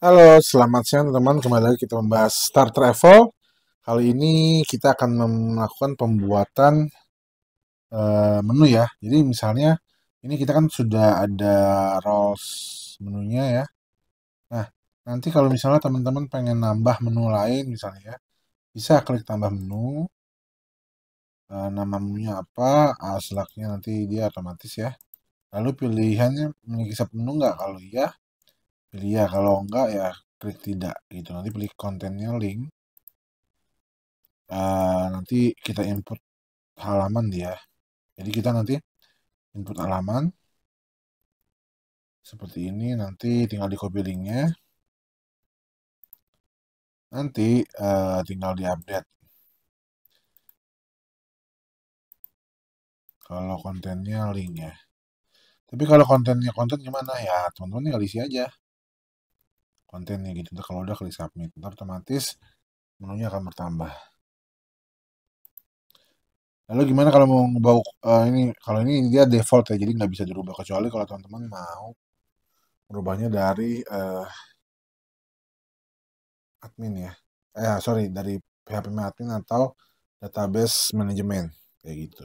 Halo, selamat siang teman-teman. Kembali lagi kita membahas Star Travel. Kali ini kita akan melakukan pembuatan uh, menu ya. Jadi misalnya ini kita kan sudah ada roles menunya ya. Nah, nanti kalau misalnya teman-teman pengen nambah menu lain misalnya ya, bisa klik tambah menu. Uh, nama menunya apa, aslaknya nanti dia otomatis ya. Lalu pilihannya memiliki menu nggak? Kalau iya, pilih ya kalau enggak ya klik tidak gitu nanti pilih kontennya link uh, nanti kita input halaman dia jadi kita nanti input halaman seperti ini nanti tinggal di copy linknya nanti uh, tinggal di update kalau kontennya link ya tapi kalau kontennya konten gimana ya teman-teman tinggal isi aja kontennya gitu. Ntar kalau udah klik submit, ntar otomatis menunya akan bertambah. Lalu gimana kalau mau ngebawa uh, eh, ini kalau ini dia default ya jadi nggak bisa dirubah kecuali kalau teman-teman mau merubahnya dari uh, admin ya. Eh ya, sorry dari PHP admin atau database manajemen kayak gitu.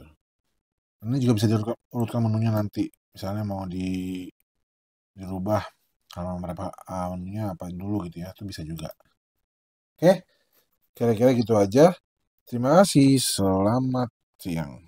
Ini juga bisa diurutkan menunya nanti. Misalnya mau di dirubah karena mereka amannya ah, apa dulu gitu ya itu bisa juga oke kira-kira gitu aja terima kasih selamat siang